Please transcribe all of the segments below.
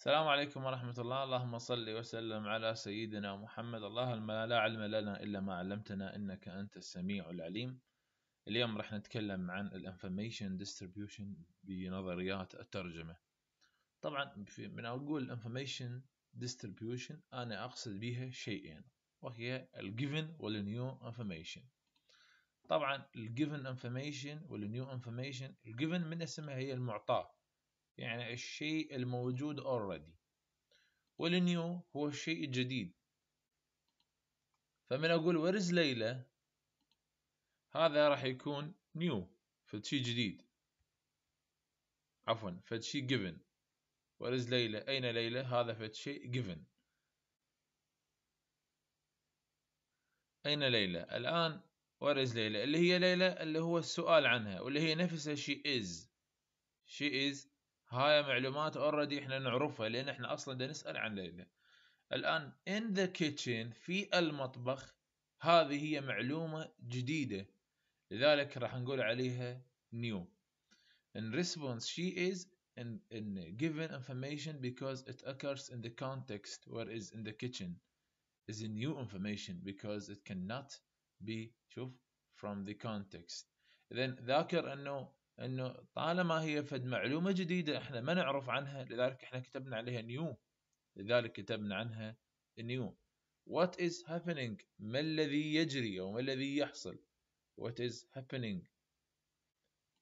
السلام عليكم ورحمة الله اللهم صل وسلم على سيدنا محمد الله لا علم لنا إلا ما علمتنا إنك أنت السميع العليم اليوم راح نتكلم عن الانفورميشن ديستريبيوشن بنظريات الترجمة طبعا من أقول الانفورميشن ديستريبيوشن أنا أقصد بها شيئين وهي الجيفن والنيو انفورميشن طبعا الجيفن انفورميشن والنيو انفورميشن الجيفن من اسمها هي المعطاه يعني الشيء الموجود already والنيو هو الشيء الجديد فمن أقول where is ليلى هذا راح يكون new فشيء جديد عفوا فشيء given where is ليلى أين ليلى هذا فشيء given أين ليلى الآن where is ليلى اللي هي ليلى اللي هو السؤال عنها واللي هي نفسها she is she is هاي معلومات اوريدي احنا نعرفها لان احنا اصلا دا نسال عن ليلى الان in the kitchen في المطبخ هذه هي معلومه جديده لذلك راح نقول عليها new in response she is in, in given information because it occurs in the context where is in the kitchen is a new information because it cannot be شوف from the context then ذاكر انه انه طالما هي فد معلومه جديده احنا ما نعرف عنها لذلك احنا كتبنا عليها نيو لذلك كتبنا عنها نيو what is happening ما الذي يجري او ما الذي يحصل what is happening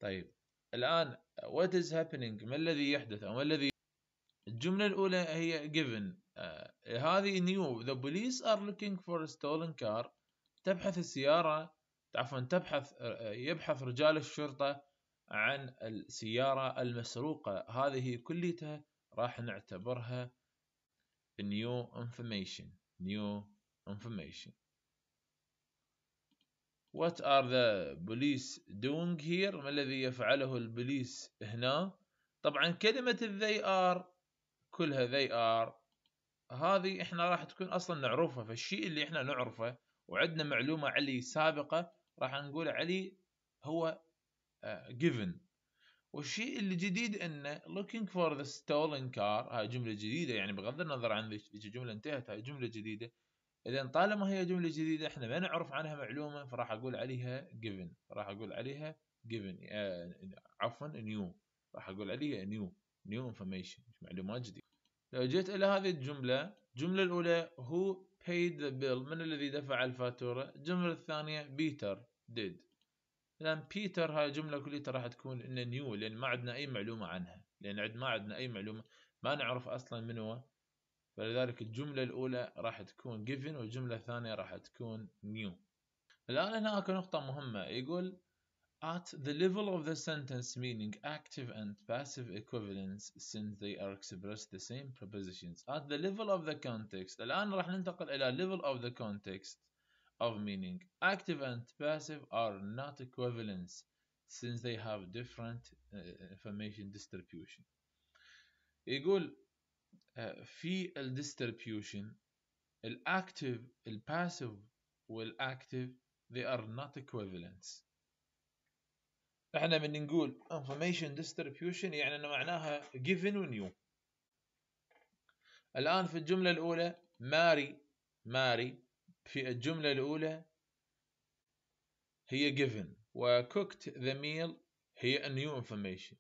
طيب الان what is happening ما الذي يحدث او ما الذي الجمله الاولى هي given uh, هذه نيو the police are looking for a stolen car تبحث السياره عفوا تبحث آه، يبحث رجال الشرطه عن السيارة المسروقة هذه كليتها راح نعتبرها new information new information What are the police doing here ما الذي يفعله البوليس هنا طبعا كلمة they are كلها they are هذه احنا راح تكون اصلا نعرفها فالشيء اللي احنا نعرفه وعندنا معلومة علي سابقة راح نقول علي هو آه، given والشيء الجديد انه looking for the stolen car هاي جمله جديده يعني بغض النظر عن ذيك الجمله انتهت هاي جمله جديده اذا طالما هي جمله جديده احنا ما نعرف عنها معلومه فراح اقول عليها given راح اقول عليها given آه عفوا new راح اقول عليها new new information معلومات جديده لو جيت الى هذه الجمله الجمله الاولى who paid the bill من الذي دفع الفاتوره الجمله الثانيه بيتر did لان بيتر هاي الجمله كلية راح تكون ان نيو لان ما عندنا اي معلومه عنها لان عد ما عندنا اي معلومه ما نعرف اصلا من هو فلذلك الجمله الاولى راح تكون given والجمله الثانيه راح تكون new الان هنا اكو نقطه مهمه يقول at the level of the sentence meaning active and passive equivalence since they are expressed the same prepositions at the level of the context الآن راح ننتقل إلى level of the context of meaning. Active and passive are not equivalents since they have different information distribution. يقول في distribution passive وال active they are not equivalents احنا من نقول information distribution يعني انه معناها given و new الان في الجمله الاولى ماري ماري في الجملة الأولى هي given و cooked the meal هي a new information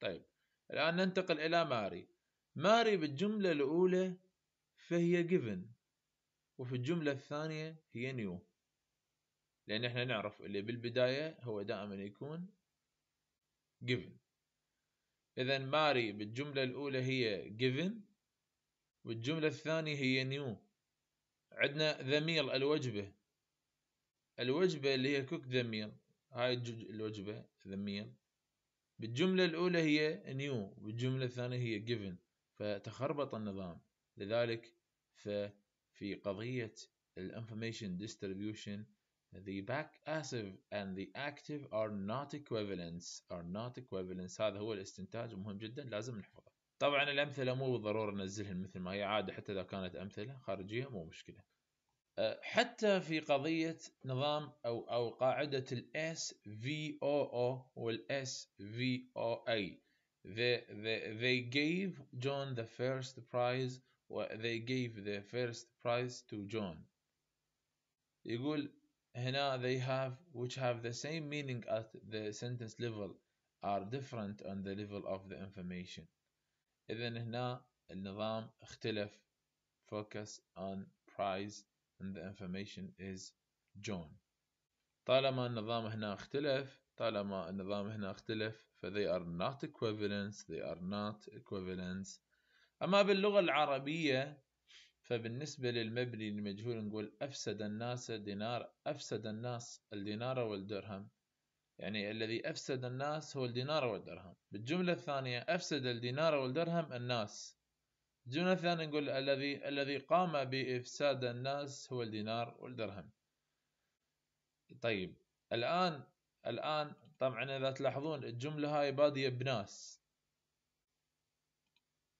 طيب الآن ننتقل إلى ماري ماري بالجملة الأولى فهي given وفي الجملة الثانية هي new لأن احنا نعرف اللي بالبداية هو دائما يكون given إذا ماري بالجملة الأولى هي given والجملة الثانية هي new عندنا ذميل الوجبة الوجبة اللي هي كوك ذميل هاي الوجبة ذميل بالجملة الأولى هي نيو بالجملة الثانية هي given فتخربط النظام لذلك ففي قضية ال information distribution the passive and the active are not equivalents are not equivalents هذا هو الاستنتاج مهم جدا لازم نحفظه طبعا الأمثلة مو بالضرورة ننزلهن مثل ما هي عادة حتى إذا كانت أمثلة خارجية مو مشكلة حتى في قضية نظام أو أو قاعدة او SVOO والاس SVOA او they, they gave John the first prize they gave the first prize to John يقول هنا they have which have the same meaning at the sentence level are different on the level of the information إذا هنا النظام اختلف focus on prize and the information is John طالما النظام هنا اختلف طالما النظام هنا اختلف ف they are not equivalents they are not equivalents أما باللغة العربية فبالنسبة للمبني المجهول نقول أفسد الناس دينار أفسد الناس الدينار والدرهم يعني الذي أفسد الناس هو الدينار والدرهم بالجملة الثانية أفسد الدينار والدرهم الناس الجملة الثانية نقول الذي الذي قام بإفساد الناس هو الدينار والدرهم طيب الآن الآن طبعا إذا تلاحظون الجملة هاي بادية بناس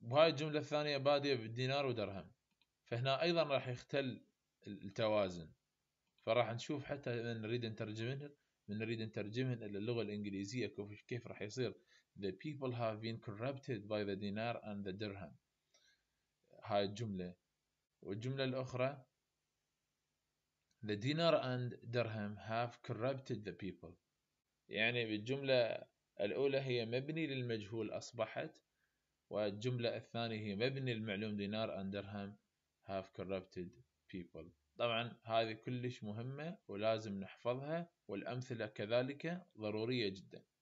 وهاي الجملة الثانية بادية بدينار ودرهم فهنا أيضا راح يختل التوازن فراح نشوف حتى إذا نريد نترجمه نريد نترجمهن الى اللغه الانجليزيه كيف كيف راح يصير the people have been corrupted by the dinar and the dirham هاي الجمله والجمله الاخرى the dinar and dirham have corrupted the people يعني بالجمله الاولى هي مبني للمجهول اصبحت والجمله الثانيه هي مبني للمعلوم دينار and dirham have corrupted people طبعا هذه كلش مهمة ولازم نحفظها والأمثلة كذلك ضرورية جدا